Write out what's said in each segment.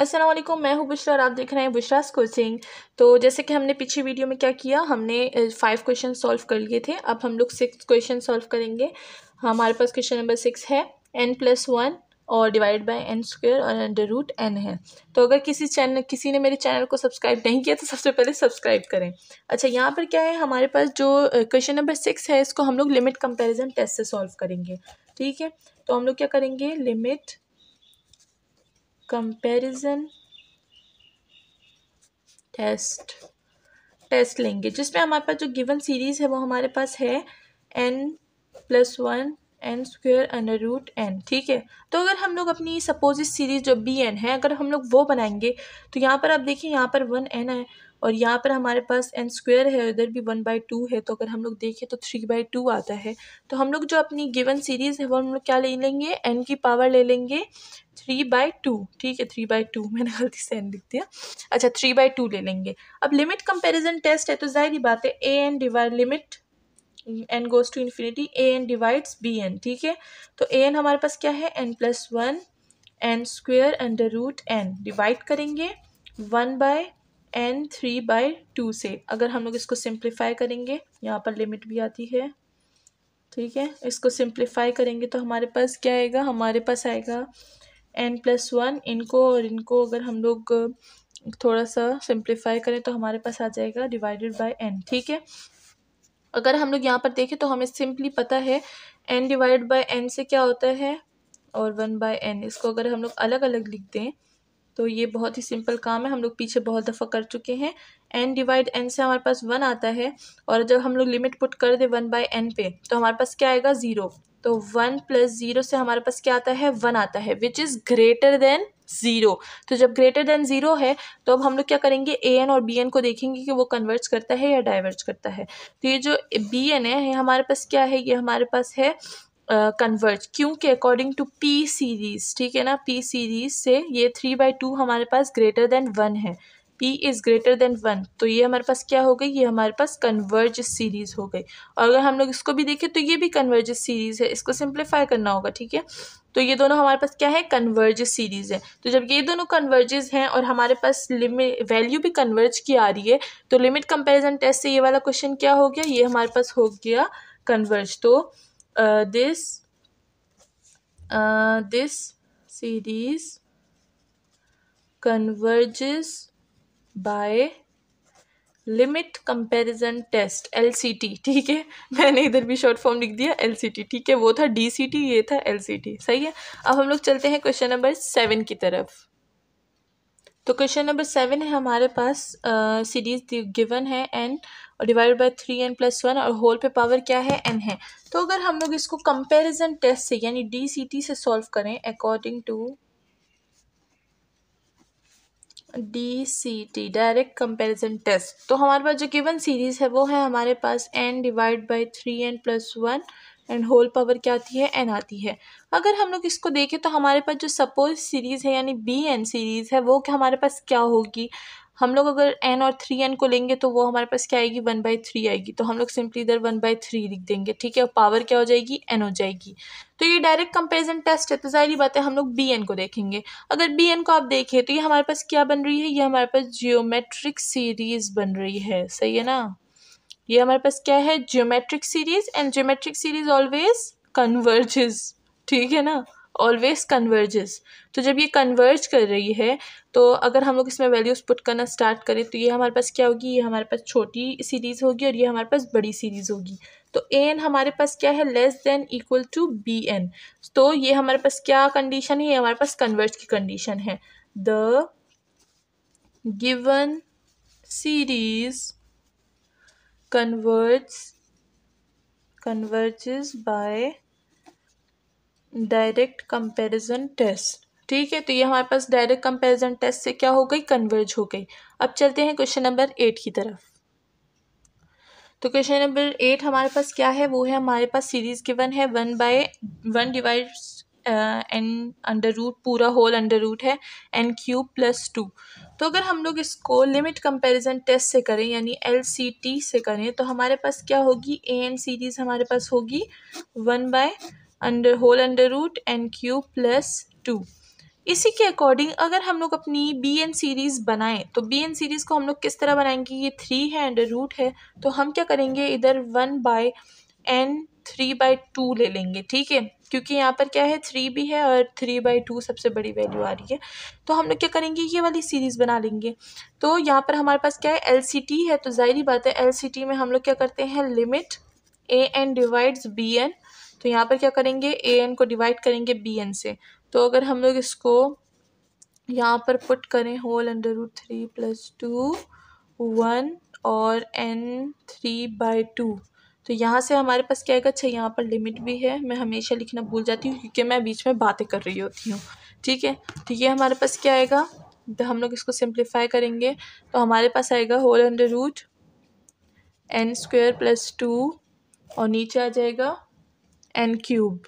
असलम मैं हूँ बुशरा और आप देख रहे हैं बुशरा कोचिंग तो जैसे कि हमने पिछली वीडियो में क्या किया हमने फाइव क्वेश्चन सॉल्व कर लिए थे अब हम लोग सिक्स क्वेश्चन सॉल्व करेंगे हमारे पास क्वेश्चन नंबर सिक्स है एन प्लस वन और डिवाइड बाय एन स्क्वायर और अंडर रूट एन है तो अगर किसी चैनल किसी ने मेरे चैनल को सब्सक्राइब नहीं किया तो सबसे पहले सब्सक्राइब करें अच्छा यहाँ पर क्या है हमारे पास जो क्वेश्चन नंबर सिक्स है इसको हम लोग लिमिट कंपेरिजन टेस्ट से सॉल्व करेंगे ठीक है तो हम लोग क्या करेंगे लिमिट कंपैरिजन टेस्ट टेस्ट लेंगे जिसमें हमारे पास जो गिवन सीरीज़ है वो हमारे पास है N plus one N square under root N ठीक है तो अगर हम लोग अपनी सपोज सीरीज़ जो बी एन है अगर हम लोग वो बनाएंगे तो यहाँ पर आप देखिए यहाँ पर वन एन है और यहाँ पर हमारे पास एन स्क्वेयर है उधर भी वन बाई टू है तो अगर हम लोग देखें तो थ्री बाई टू आता है तो हम लोग जो अपनी गिवन सीरीज़ है वो हम लोग क्या ले लेंगे एन की पावर ले लेंगे थ्री बाई टू ठीक है थ्री बाई टू मैंने गलती से एन लिख दिया अच्छा थ्री बाई टू ले लेंगे अब लिमिट कंपेरिजन टेस्ट है तो जाहिर बात है ए N divide limit N goes to infinity A N divides B N ठीक है तो ए एन हमारे पास क्या है N plus one N square under root N divide करेंगे one by N three by two से अगर हम लोग इसको सिंप्लीफाई करेंगे यहाँ पर लिमिट भी आती है ठीक है इसको सिंप्लीफाई करेंगे तो हमारे पास क्या आएगा हमारे पास आएगा एन प्लस वन इनको और इनको अगर हम लोग थोड़ा सा सिंप्लीफाई करें तो हमारे पास आ जाएगा डिवाइडेड बाय एन ठीक है अगर हम लोग यहाँ पर देखें तो हमें सिंपली पता है एन डिवाइड बाय एन से क्या होता है और वन बाय एन इसको अगर हम लोग अलग अलग लिख दें तो ये बहुत ही सिंपल काम है हम लोग पीछे बहुत दफ़ा कर चुके हैं एन डिवाइड एन से हमारे पास वन आता है और जब हम लोग लिमिट पुट कर दें वन बाय एन पे तो हमारे पास क्या आएगा ज़ीरो तो वन प्लस ज़ीरो से हमारे पास क्या आता है वन आता है which is greater than zero तो जब ग्रेटर देन ज़ीरो है तो अब हम लोग क्या करेंगे ए एन और बी एन को देखेंगे कि वो कन्वर्ज करता है या डाइवर्ज करता है तो ये जो बी एन है ये हमारे पास क्या है ये हमारे पास है कन्वर्ज uh, क्योंकि अकॉर्डिंग टू पी सीरीज़ ठीक है ना पी सीरीज़ से ये थ्री बाई टू हमारे पास ग्रेटर देन वन है P is greater than one तो ये हमारे पास क्या हो गई ये हमारे पास कन्वर्ज सीरीज़ हो गई और अगर हम लोग इसको भी देखें तो ये भी कन्वर्ज सीरीज़ है इसको सिंप्लीफाई करना होगा ठीक है तो ये दोनों हमारे पास क्या है कन्वर्ज सीरीज़ है तो जब ये दोनों कन्वर्जेज हैं और हमारे पास लिमिट वैल्यू भी कन्वर्ज की आ रही है तो लिमिट कंपेरिजन टेस्ट से ये वाला क्वेश्चन क्या हो गया ये हमारे पास हो गया कन्वर्ज तो this this series converges by limit comparison test L ठीक है मैंने इधर भी शॉर्ट फॉर्म लिख दिया एल ठीक है वो था डी ये था एल सही है अब हम लोग चलते हैं क्वेश्चन नंबर सेवन की तरफ तो क्वेश्चन नंबर सेवन है हमारे पास सीरीज गिवन है एन और divide by three N plus one और होल पे पावर क्या है एन है तो अगर हम लोग इसको कंपैरिजन टेस्ट से यानी डी सी टी से सॉल्व करें according to D C T direct comparison test तो हमारे पास जो गिवन सीरीज़ है वो है हमारे पास N divide by three N plus one and whole power क्या आती है एन आती है अगर हम लोग इसको देखें तो हमारे पास जो सपोज सीरीज़ है यानी बी एन सीरीज़ है वो क्या हमारे पास क्या होगी हम लोग अगर एन और थ्री एन को लेंगे तो वो हमारे पास क्या आएगी वन बाई थ्री आएगी तो हम लोग सिंपली इधर वन बाई थ्री लिख देंगे ठीक है पावर क्या हो जाएगी एन हो जाएगी तो ये डायरेक्ट कंपेरिजन टेस्ट है तो जाहिर बात है हम लोग बी एन को देखेंगे अगर बी एन को आप देखें तो ये हमारे पास क्या बन रही है ये हमारे पास जियोमेट्रिक सीरीज़ बन रही है सही है ना ये हमारे पास क्या है geometric series and geometric series always converges ठीक है ना ऑलवेज कन्वर्जेस तो जब ये कन्वर्ज कर रही है तो अगर हम लोग इसमें वैल्यूज़ पुट करना स्टार्ट करें तो ये हमारे पास क्या होगी ये हमारे पास छोटी सीरीज़ होगी और ये हमारे पास बड़ी सीरीज़ होगी तो ए एन हमारे पास क्या है less than equal to B N तो ये हमारे पास क्या कंडीशन है ये हमारे पास कन्वर्ज की कंडीशन है the given series converge converges by direct comparison test ठीक है तो ये हमारे पास डायरेक्ट कंपैरिजन टेस्ट से क्या हो गई कन्वर्ज हो गई अब चलते हैं क्वेश्चन नंबर एट की तरफ तो क्वेश्चन नंबर एट हमारे पास क्या है वो है हमारे पास सीरीज गिवन है one by one divide N under root पूरा होल अंडर रूट है एन क्यूब प्लस टू तो अगर हम लोग इसको लिमिट कंपैरिजन टेस्ट से करें यानी एल सी टी से करें तो हमारे पास क्या होगी ए एन सीरीज़ हमारे पास होगी one by under whole under root N cube plus two इसी के अकॉर्डिंग अगर हम लोग अपनी बी एन सीरीज़ बनाएं तो बी एन सीरीज़ को हम लोग किस तरह बनाएंगे ये थ्री है अंडर रूट है तो हम क्या करेंगे इधर one by N three by two ले लेंगे ठीक है क्योंकि यहाँ पर क्या है थ्री भी है और थ्री बाई टू सबसे बड़ी वैल्यू आ रही है तो हम लोग क्या करेंगे ये वाली सीरीज़ बना लेंगे तो यहाँ पर हमारे पास क्या है एल सी टी है तो जाहिर बात है एल सी टी में हम लोग क्या करते हैं limit A N divides B N तो यहाँ पर क्या करेंगे ए एन को डिवाइड करेंगे बी एन से तो अगर हम लोग इसको यहाँ पर पुट करें whole under root three plus two one और एन थ्री बाई टू तो यहाँ से हमारे पास क्या आएगा अच्छा यहाँ पर लिमिट भी है मैं हमेशा लिखना भूल जाती हूँ क्योंकि मैं बीच में बातें कर रही होती हूँ ठीक है तो ये हमारे पास क्या आएगा तो हम लोग इसको सिंप्लीफाई करेंगे तो हमारे पास आएगा whole under root N square plus two और नीचे आ जाएगा एन क्यूब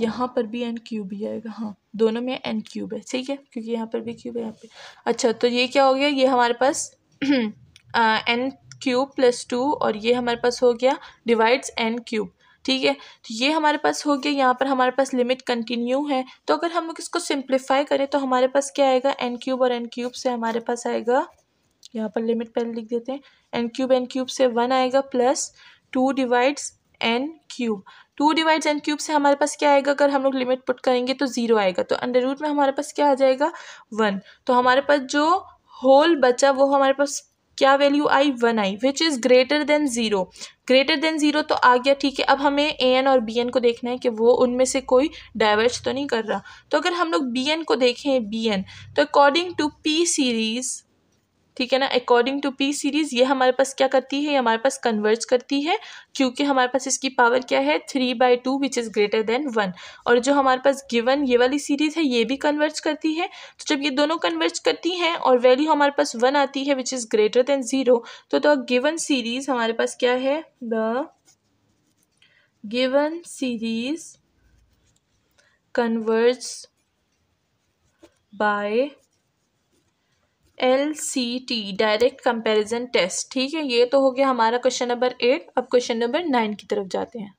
यहाँ पर भी एन क्यूब ही आएगा हाँ दोनों में एन क्यूब है ठीक है क्योंकि यहाँ पर भी क्यूब है यहाँ पे अच्छा तो ये क्या हो गया ये हमारे पास एन क्यूब प्लस टू और ये हमारे पास हो गया डिवाइड्स एन क्यूब ठीक है तो ये हमारे पास हो गया यहाँ पर हमारे पास लिमिट कंटिन्यू है तो अगर हम लोग इसको सिंप्लीफाई करें तो हमारे पास क्या आएगा एन क्यूब और एन क्यूब से हमारे पास आएगा यहाँ पर लिमिट पहले लिख देते हैं एन क्यूब एन क्यूब से वन आएगा plus two divides N cube two divides N cube से हमारे पास क्या आएगा अगर हम लोग लिमिट पुट करेंगे तो ज़ीरो आएगा तो अंडर रूट में हमारे पास क्या आ जाएगा वन तो हमारे पास जो होल बचा वो हमारे पास क्या वैल्यू आई वन आई which is greater than zero greater than zero तो आ गया ठीक है अब हमें ए एन और बी एन को देखना है कि वो उनमें से कोई डाइवर्ज तो नहीं कर रहा तो अगर हम लोग बी एन को देखें बी एन तो अकॉर्डिंग टू पी सीरीज़ ठीक है ना अकॉर्डिंग टू पी सीरीज़ ये हमारे पास क्या करती है ये हमारे पास कन्वर्ज करती है क्योंकि हमारे पास इसकी पावर क्या है three by two which is greater than one और जो हमारे पास गिवन ये वाली सीरीज़ है ये भी कन्वर्ज करती है तो जब ये दोनों कन्वर्ज करती हैं और वैल्यू हमारे पास वन आती है which is greater than zero तो गिवन तो सीरीज़ हमारे पास क्या है the given series converge by L C T direct comparison test ठीक है ये तो हो गया हमारा क्वेश्चन नंबर एट अब क्वेश्चन नंबर नाइन की तरफ जाते हैं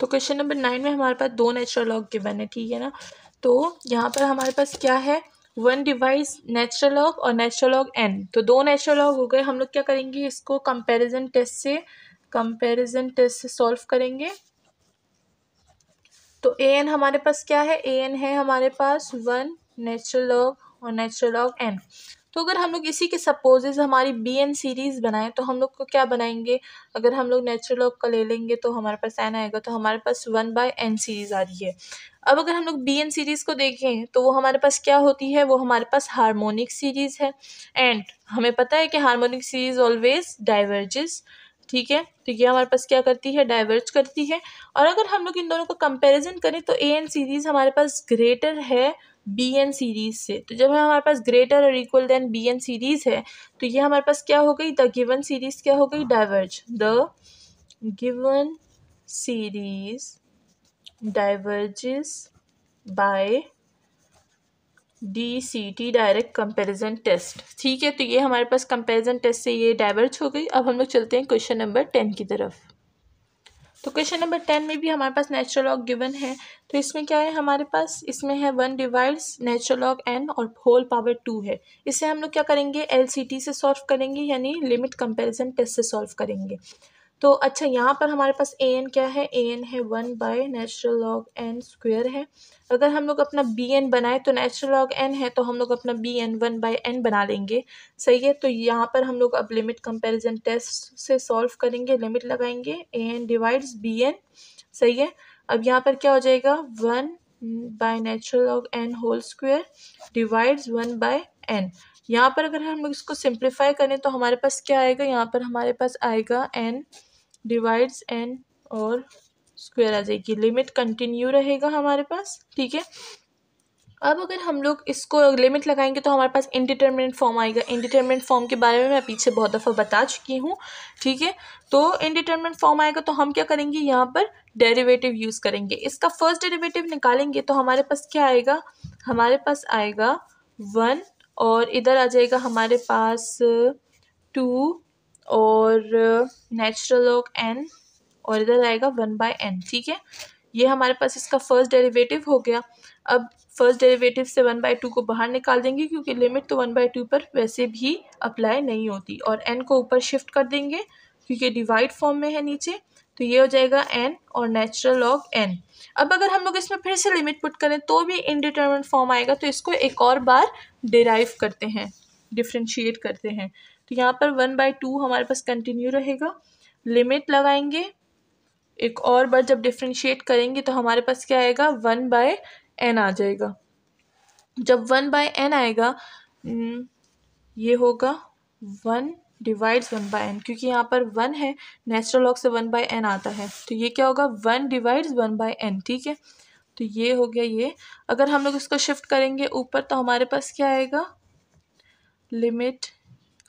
तो क्वेश्चन नंबर नाइन में हमारे पास दो नेचुरल लॉग गिवन है ठीक है ना तो यहाँ पर हमारे पास क्या है वन डिवाइस नेचुरल लॉग और नेचुरल लॉग एन तो दो नेचुरल लॉग हो गए हम लोग क्या करेंगे इसको कंपेरिजन टेस्ट से कंपेरिजन टेस्ट से सॉल्व करेंगे तो ए एन हमारे पास क्या है ए एन है हमारे पास वन नेचुरल लॉग और नेचुरल लॉग एन तो अगर हम लोग इसी के सपोजेज हमारी बी एन सीरीज़ बनाएं तो हम लोग को क्या बनाएंगे अगर हम लोग नेचुरल लॉग का ले लेंगे तो हमारे पास एन आएगा तो हमारे पास वन बाय एन सीरीज़ आ रही है अब अगर हम लोग बी एन सीरीज़ को देखें तो वो हमारे पास क्या होती है वो हमारे पास हारमोनिक सीरीज़ है एंड हमें पता है कि हारमोनिक सीरीज़ ऑलवेज डाइवर्जेस ठीक है तो ये हमारे पास क्या करती है डाइवर्ज करती है और अगर हम लोग इन दोनों का कंपैरिजन करें तो ए एन सीरीज़ हमारे पास ग्रेटर है बी एन सीरीज़ से तो जब हमारे पास ग्रेटर और equal than b n series है तो ये हमारे पास क्या हो गई द गिवन सीरीज़ क्या हो गई diverge the given series diverges by D C T direct comparison test ठीक है तो ये हमारे पास कंपेरिजन टेस्ट से ये डाइवर्ज हो गई अब हम लोग चलते हैं क्वेश्चन नंबर टेन की तरफ तो क्वेश्चन नंबर टेन में भी हमारे पास नेचुरल लॉग गिवन है तो इसमें क्या है हमारे पास इसमें है one divides natural log n और होल पावर टू है इसे हम लोग क्या करेंगे एल से सॉल्व करेंगे यानी लिमिट कंपैरिजन टेस्ट से सॉल्व करेंगे तो अच्छा यहाँ पर हमारे पास ए एन क्या है ए एन है one by natural log n square है अगर हम लोग अपना बी एन बनाए तो नेचुरल लॉग एन है तो हम लोग अपना b n one by n बना लेंगे सही है तो यहाँ पर हम लोग अब लिमिट कंपेरिजन टेस्ट से सॉल्व करेंगे लिमिट लगाएंगे a N divides B n सही है अब यहाँ पर क्या हो जाएगा one by natural log n whole square divides one by n यहाँ पर अगर हम लोग इसको सिंप्लीफाई करें तो हमारे पास क्या आएगा यहाँ पर हमारे पास आएगा एन डिवाइड्स एन और स्क्वायर आ जाएगी लिमिट कंटिन्यू रहेगा हमारे पास ठीक है अब अगर हम लोग इसको लिमिट लगाएंगे तो हमारे पास इंडिटर्मिनेंट फॉर्म आएगा इनडिटर्मिनेंट फॉर्म के बारे में मैं पीछे बहुत दफ़ा बता चुकी हूँ ठीक है तो इनडिटर्मिनेंट फॉर्म आएगा तो हम क्या करेंगे यहाँ पर डेरिवेटिव यूज़ करेंगे इसका फर्स्ट डेरिवेटिव निकालेंगे तो हमारे पास क्या आएगा हमारे पास आएगा वन और इधर आ जाएगा हमारे पास टू और नेचुरल लॉग एन और इधर आएगा वन बाय एन ठीक है ये हमारे पास इसका फर्स्ट डेरिवेटिव हो गया अब फर्स्ट डेरिवेटिव से वन बाई टू को बाहर निकाल देंगे क्योंकि लिमिट तो वन बाई टू पर वैसे भी अप्लाई नहीं होती और एन को ऊपर शिफ्ट कर देंगे क्योंकि डिवाइड फॉर्म में है नीचे तो ये हो जाएगा एन और नेचुरल लॉग एन अब अगर हम लोग इसमें फिर से लिमिट पुट करें तो भी इनडिटर्मेंट फॉर्म आएगा तो इसको एक और बार डिराइव करते हैं डिफ्रेंशिएट करते हैं तो यहाँ पर वन बाई टू हमारे पास कंटिन्यू रहेगा लिमिट लगाएंगे एक और बार जब डिफ्रेंशिएट करेंगे तो हमारे पास क्या आएगा वन बाय एन आ जाएगा जब वन बाय एन आएगा हम्म, ये होगा one divides one by n क्योंकि यहाँ पर वन है नेचुरल लॉग से वन बाय एन आता है तो ये क्या होगा one divides one by n ठीक है तो ये हो गया ये अगर हम लोग इसको शिफ्ट करेंगे ऊपर तो हमारे पास क्या आएगा लिमिट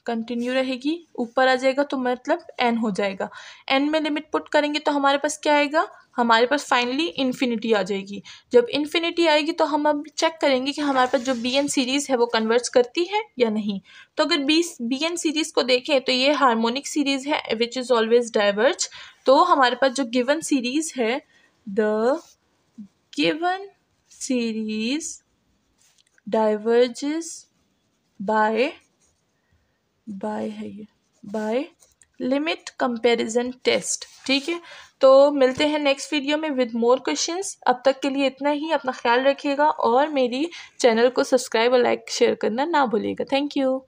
कंटिन्यू रहेगी ऊपर आ जाएगा तो मतलब एन हो जाएगा एन में लिमिट पुट करेंगे तो हमारे पास क्या आएगा हमारे पास फाइनली इन्फिनिटी आ जाएगी जब इन्फिनिटी आएगी तो हम अब चेक करेंगे कि हमारे पास जो बी एन सीरीज़ है वो कन्वर्ट्स करती है या नहीं तो अगर बी बी एन सीरीज़ को देखें तो ये हारमोनिक सीरीज़ है विच इज़ ऑलवेज डाइवर्ज तो हमारे पास जो गिवन सीरीज़ है the given series diverges bye bye है ये बाय लिमिट कंपैरिजन टेस्ट ठीक है तो मिलते हैं नेक्स्ट वीडियो में विद मोर क्वेश्चंस अब तक के लिए इतना ही अपना ख्याल रखिएगा और मेरी चैनल को सब्सक्राइब और लाइक शेयर करना ना भूलिएगा थैंक यू